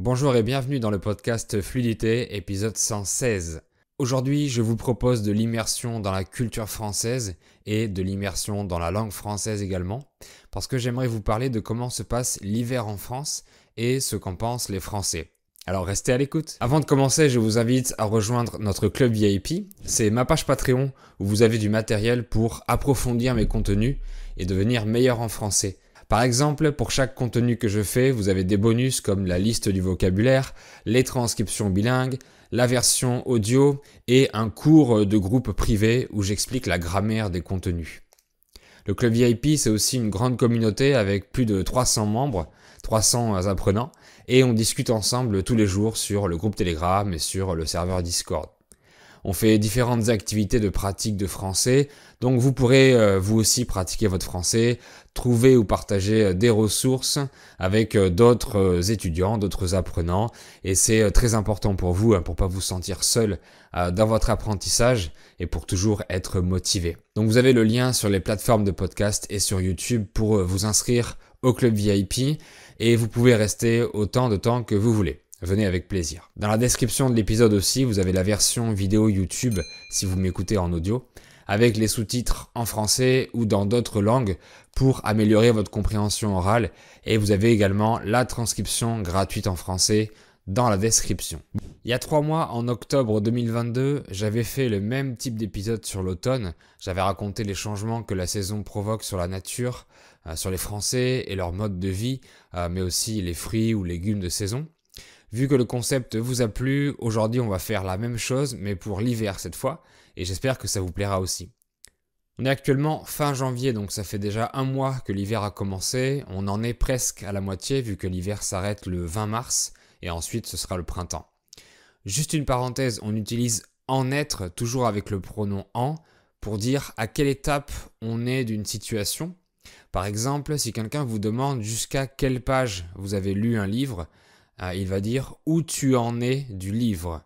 Bonjour et bienvenue dans le podcast Fluidité, épisode 116. Aujourd'hui, je vous propose de l'immersion dans la culture française et de l'immersion dans la langue française également, parce que j'aimerais vous parler de comment se passe l'hiver en France et ce qu'en pensent les Français. Alors restez à l'écoute. Avant de commencer, je vous invite à rejoindre notre club VIP. C'est ma page Patreon où vous avez du matériel pour approfondir mes contenus et devenir meilleur en français. Par exemple, pour chaque contenu que je fais, vous avez des bonus comme la liste du vocabulaire, les transcriptions bilingues, la version audio et un cours de groupe privé où j'explique la grammaire des contenus. Le club VIP, c'est aussi une grande communauté avec plus de 300 membres, 300 apprenants, et on discute ensemble tous les jours sur le groupe Telegram et sur le serveur Discord. On fait différentes activités de pratique de français, donc vous pourrez euh, vous aussi pratiquer votre français, trouver ou partager euh, des ressources avec euh, d'autres étudiants, d'autres apprenants, et c'est très important pour vous pour hein, pour pas vous sentir seul dans votre apprentissage et pour toujours être motivé. Donc vous avez le lien sur les plateformes de podcast et sur YouTube pour vous inscrire au club VIP et vous pouvez rester autant de temps que vous voulez. Venez avec plaisir. Dans la description de l'épisode aussi, vous avez la version vidéo YouTube si vous m'écoutez en audio, avec les sous-titres en français ou dans d'autres langues pour améliorer votre compréhension orale et vous avez également la transcription gratuite en français dans la description. Il y a trois mois, en octobre 2022, j'avais fait le même type d'épisode sur l'automne. J'avais raconté les changements que la saison provoque sur la nature, euh, sur les Français et leur mode de vie, euh, mais aussi les fruits ou légumes de saison. Vu que le concept vous a plu, aujourd'hui on va faire la même chose, mais pour l'hiver cette fois, et j'espère que ça vous plaira aussi. On est actuellement fin janvier, donc ça fait déjà un mois que l'hiver a commencé, on en est presque à la moitié, vu que l'hiver s'arrête le 20 mars, et ensuite ce sera le printemps. Juste une parenthèse, on utilise en être toujours avec le pronom en pour dire à quelle étape on est d'une situation. Par exemple, si quelqu'un vous demande jusqu'à quelle page vous avez lu un livre, ah, il va dire où tu en es du livre.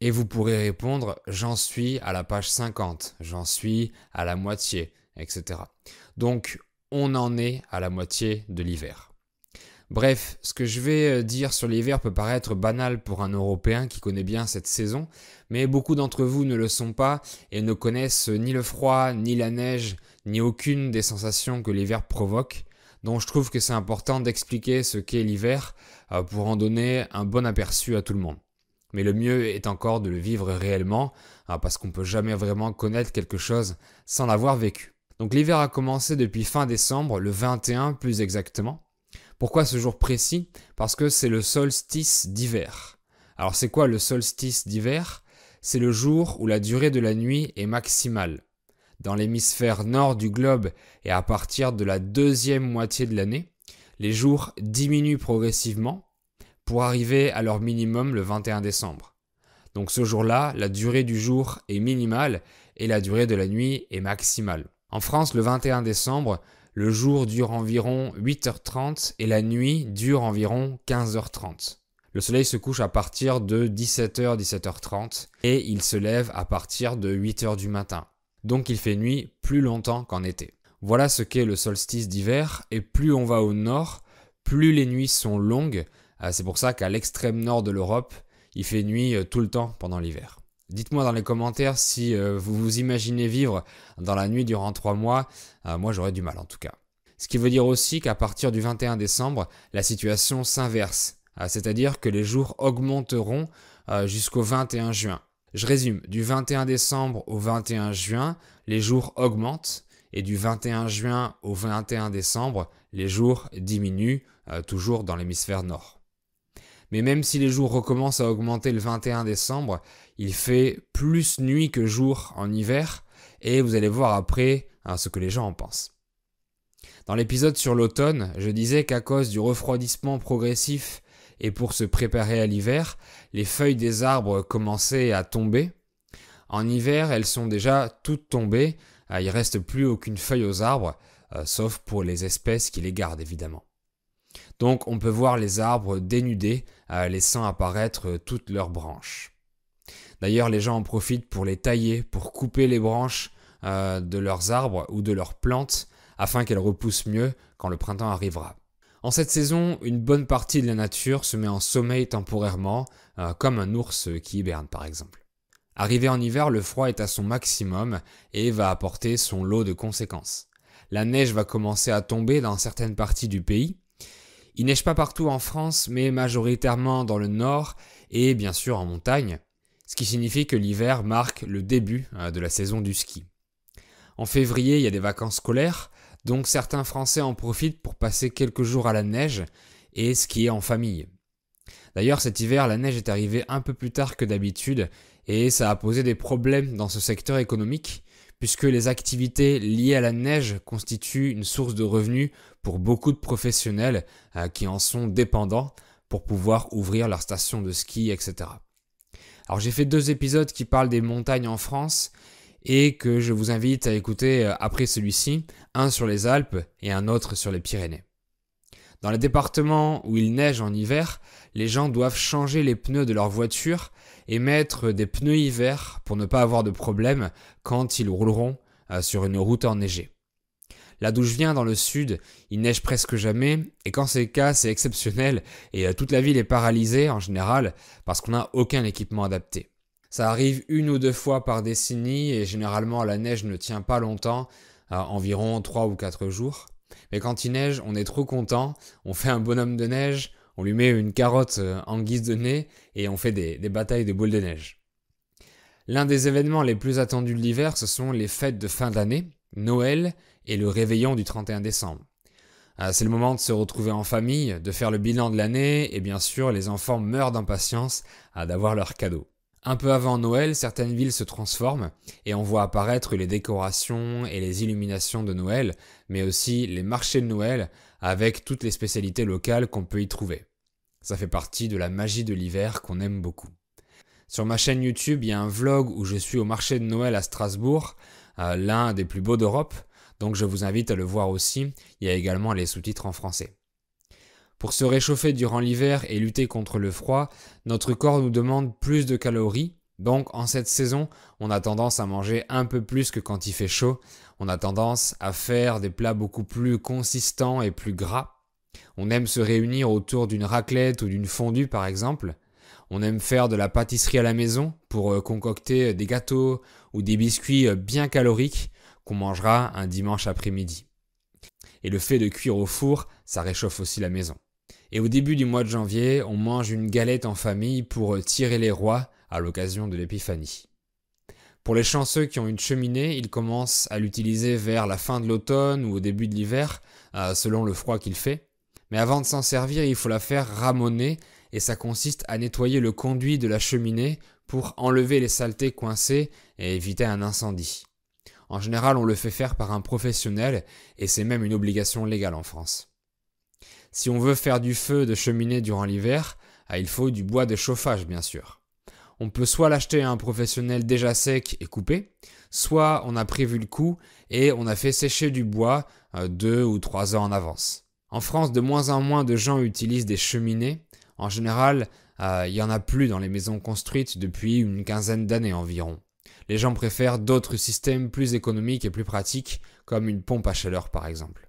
Et vous pourrez répondre j'en suis à la page 50, j'en suis à la moitié, etc. Donc on en est à la moitié de l'hiver. Bref, ce que je vais euh, dire sur l'hiver peut paraître banal pour un Européen qui connaît bien cette saison, mais beaucoup d'entre vous ne le sont pas et ne connaissent ni le froid, ni la neige, ni aucune des sensations que l'hiver provoque. Donc je trouve que c'est important d'expliquer ce qu'est l'hiver euh, pour en donner un bon aperçu à tout le monde. Mais le mieux est encore de le vivre réellement, euh, parce qu'on peut jamais vraiment connaître quelque chose sans l'avoir vécu. Donc l'hiver a commencé depuis fin décembre, le 21 plus exactement. Pourquoi ce jour précis Parce que c'est le solstice d'hiver. Alors c'est quoi le solstice d'hiver C'est le jour où la durée de la nuit est maximale dans l'hémisphère nord du globe et à partir de la deuxième moitié de l'année, les jours diminuent progressivement pour arriver à leur minimum le 21 décembre. Donc ce jour-là, la durée du jour est minimale et la durée de la nuit est maximale. En France, le 21 décembre, le jour dure environ 8h30 et la nuit dure environ 15h30. Le soleil se couche à partir de 17h, 17h30 et il se lève à partir de 8h du matin. Donc il fait nuit plus longtemps qu'en été. Voilà ce qu'est le solstice d'hiver, et plus on va au nord, plus les nuits sont longues. Ah, c'est pour ça qu'à l'extrême nord de l'Europe, il fait nuit euh, tout le temps pendant l'hiver. Dites-moi dans les commentaires si euh, vous vous imaginez vivre dans la nuit durant trois mois. Ah, moi j'aurais du mal en tout cas. Ce qui veut dire aussi qu'à partir du 21 décembre, la situation s'inverse, ah, c'est-à-dire que les jours augmenteront euh, jusqu'au 21 juin. Je résume, du 21 décembre au 21 juin, les jours augmentent et du 21 juin au 21 décembre, les jours diminuent, euh, toujours dans l'hémisphère nord. Mais même si les jours recommencent à augmenter le 21 décembre, il fait plus nuit que jour en hiver, et vous allez voir après hein, ce que les gens en pensent. Dans l'épisode sur l'automne, je disais qu'à cause du refroidissement progressif et pour se préparer à l'hiver, les feuilles des arbres commençaient à tomber. En hiver, elles sont déjà toutes tombées, euh, il ne reste plus aucune feuille aux arbres, euh, sauf pour les espèces qui les gardent évidemment. Donc on peut voir les arbres dénudés, euh, laissant apparaître toutes leurs branches. D'ailleurs, les gens en profitent pour les tailler, pour couper les branches de leurs arbres ou de leurs plantes, afin qu'elles repoussent mieux quand le printemps arrivera. En cette saison, une bonne partie de la nature se met en sommeil temporairement, euh, comme un ours qui hiberne par exemple. Arrivé en hiver, le froid est à son maximum et va apporter son lot de conséquences. La neige va commencer à tomber dans certaines parties du pays. Il neige pas partout en France, mais majoritairement dans le nord et bien sûr en montagne, ce qui signifie que l'hiver marque le début euh, de la saison du ski. En février, il y a des vacances scolaires, donc certains Français en profitent pour passer quelques jours à la neige et skier en famille. D'ailleurs cet hiver la neige est arrivée un peu plus tard que d'habitude et ça a posé des problèmes dans ce secteur économique puisque les activités liées à la neige constituent une source de revenus pour beaucoup de professionnels euh, qui en sont dépendants pour pouvoir ouvrir leur station de ski, etc. Alors j'ai fait deux épisodes qui parlent des montagnes en France et que je vous invite à écouter euh, après celui-ci, un sur les Alpes et un autre sur les Pyrénées. Dans les départements où il neige en hiver, les gens doivent changer les pneus de leur voiture et mettre des pneus hiver pour ne pas avoir de problème quand ils rouleront euh, sur une route enneigée. Là d'où je viens, dans le sud, il neige presque jamais, et quand c'est le cas, c'est exceptionnel, et euh, toute la ville est paralysée en général, parce qu'on n'a aucun équipement adapté. Ça arrive une ou deux fois par décennie et généralement la neige ne tient pas longtemps, euh, environ trois ou quatre jours. Mais quand il neige, on est trop content, on fait un bonhomme de neige, on lui met une carotte euh, en guise de nez et on fait des, batailles de boules de neige. L'un des événements les plus attendus de l'hiver, ce sont les fêtes de fin d'année, Noël et le réveillon du 31 décembre. Euh, c'est le moment de se retrouver en famille, de faire le bilan de l'année, et bien sûr, les enfants meurent d'impatience d'avoir leurs cadeaux. Un peu avant Noël, certaines villes se transforment et on voit apparaître les décorations et les illuminations de Noël, mais aussi les marchés de Noël avec toutes les spécialités locales qu'on peut y trouver. Ça fait partie de la magie de l'hiver qu'on aime beaucoup. Sur ma chaîne YouTube, il y a un vlog où je suis au marché de Noël à Strasbourg, l'un des plus beaux d'Europe, donc je vous invite à le voir aussi. Il y a également les sous-titres en français. Pour se réchauffer durant l'hiver et lutter contre le froid, notre corps nous demande plus de calories. Donc en cette saison, on a tendance à manger un peu plus que quand il fait chaud. On a tendance à faire des plats beaucoup plus consistants et plus gras. On aime se réunir autour d'une raclette ou d'une fondue par exemple. On aime faire de la pâtisserie à la maison pour euh, concocter euh, des gâteaux ou des biscuits euh, bien caloriques qu'on mangera un dimanche après-midi. Et le fait de cuire au four, ça réchauffe aussi la maison. Et au début du mois de janvier, on mange une galette en famille pour euh, tirer les rois à l'occasion de l'épiphanie. Pour les chanceux qui ont une cheminée, ils commencent à l'utiliser vers la fin de l'automne ou au début de l'hiver, euh, selon le froid qu'il fait. Mais avant de s'en servir, il faut la faire ramonner, et ça consiste à nettoyer le conduit de la cheminée pour enlever les saletés coincées et éviter un incendie. En général, on le fait faire par un professionnel, et c'est même une obligation légale en France. Si on veut faire du feu de cheminée durant l'hiver, ah, il faut du bois de chauffage bien sûr. On peut soit l'acheter à un professionnel déjà sec et coupé, soit on a prévu le coup et on a fait sécher du bois euh, deux ou trois ans en avance. En France, de moins en moins de gens utilisent des cheminées. En général, euh, il y n'y en a plus dans les maisons construites depuis une quinzaine d'années environ. Les gens préfèrent d'autres systèmes plus économiques et plus pratiques, comme une pompe à chaleur par exemple.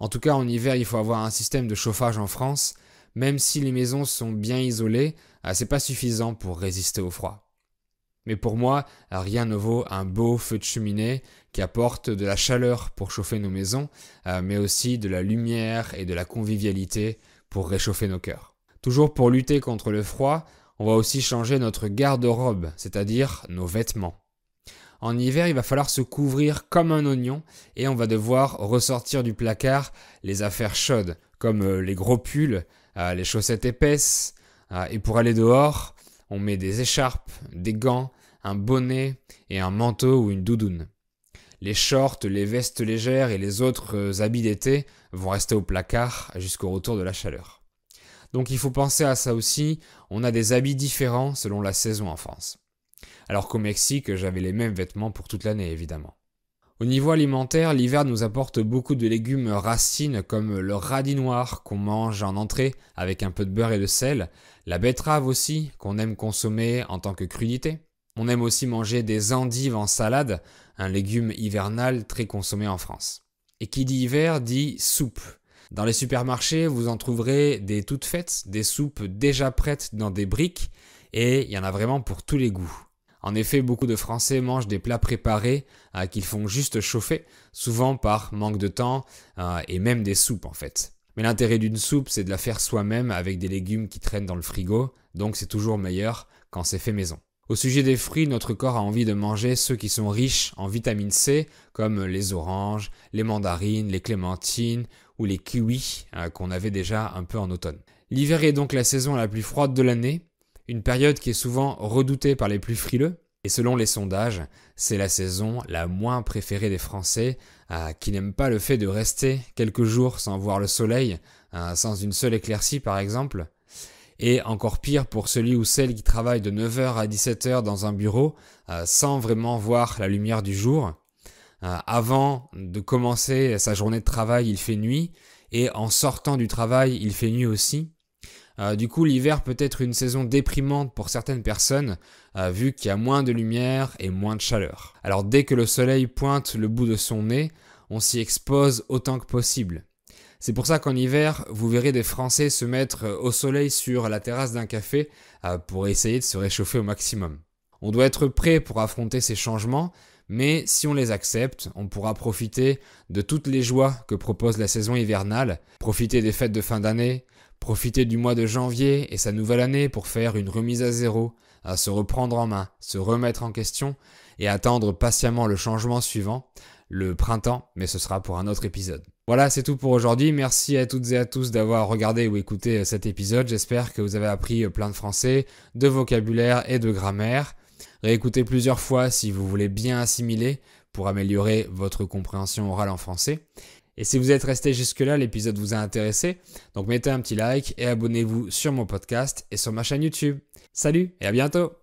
En tout cas, en hiver, il faut avoir un système de chauffage en France. Même si les maisons sont bien isolées, ah, c'est pas suffisant pour résister au froid. Mais pour moi, rien ne vaut un beau feu de cheminée qui apporte de la chaleur pour chauffer nos maisons, ah, mais aussi de la lumière et de la convivialité pour réchauffer nos cœurs. Toujours pour lutter contre le froid, on va aussi changer notre garde-robe, c'est-à-dire nos vêtements. En hiver, il va falloir se couvrir comme un oignon et on va devoir ressortir du placard les affaires chaudes, comme euh, les gros pulls, euh, les chaussettes épaisses. Euh, et pour aller dehors, on met des écharpes, des gants, un bonnet et un manteau ou une doudoune. Les shorts, les vestes légères et les autres habits d'été vont rester au placard jusqu'au retour de la chaleur. Donc il faut penser à ça aussi, on a des habits différents selon la saison en France alors qu'au Mexique, j'avais les mêmes vêtements pour toute l'année, évidemment. Au niveau alimentaire, l'hiver nous apporte beaucoup de légumes racines comme le radis noir qu'on mange en entrée avec un peu de beurre et de sel, la betterave aussi qu'on aime consommer en tant que crudité. On aime aussi manger des endives en salade, un légume hivernal très consommé en France. Et qui dit hiver dit soupe. Dans les supermarchés, vous en trouverez des toutes faites, des soupes déjà prêtes dans des briques, et il y en a vraiment pour tous les goûts. En effet, beaucoup de Français mangent des plats préparés euh, qu'ils font juste chauffer, souvent par manque de temps euh, et même des soupes en fait. Mais l'intérêt d'une soupe, c'est de la faire soi-même avec des légumes qui traînent dans le frigo, donc c'est toujours meilleur quand c'est fait maison. Au sujet des fruits, notre corps a envie de manger ceux qui sont riches en vitamine C, comme les oranges, les mandarines, les clémentines ou les kiwis euh, qu'on avait déjà un peu en automne. L'hiver est donc la saison la plus froide de l'année, une période qui est souvent redoutée par les plus frileux. Et selon les sondages, c'est la saison la moins préférée des Français euh, qui n'aiment pas le fait de rester quelques jours sans voir le soleil, euh, sans une seule éclaircie par exemple. Et encore pire pour celui ou celle qui travaille de 9h à 17h dans un bureau euh, sans vraiment voir la lumière du jour. avant de commencer sa journée de travail, il fait nuit, et en sortant du travail, il fait nuit aussi. Euh, du coup, l'hiver peut être une saison déprimante pour certaines personnes, euh, vu qu'il y a moins de lumière et moins de chaleur. Alors dès que le soleil pointe le bout de son nez, on s'y expose autant que possible. C'est pour ça qu'en hiver, vous verrez des Français se mettre euh, au soleil sur la terrasse d'un café pour essayer de se réchauffer au maximum. On doit être prêt pour affronter ces changements, mais si on les accepte, on pourra profiter de toutes les joies que propose la saison hivernale, profiter des fêtes de fin d'année, Profiter du mois de janvier et sa nouvelle année pour faire une remise à zéro, à se reprendre en main, se remettre en question et attendre patiemment le changement suivant, le printemps, mais ce sera pour un autre épisode. Voilà, c'est tout pour aujourd'hui. Merci à toutes et à tous d'avoir regardé ou écouté euh, cet épisode. J'espère que vous avez appris euh, plein de français, de vocabulaire et de grammaire. Réécoutez plusieurs fois si vous voulez bien assimiler pour améliorer votre compréhension orale en français. Et si vous êtes resté jusque-là, l'épisode vous a intéressé, donc mettez un petit like et abonnez-vous sur mon podcast et sur ma chaîne YouTube. Salut et à bientôt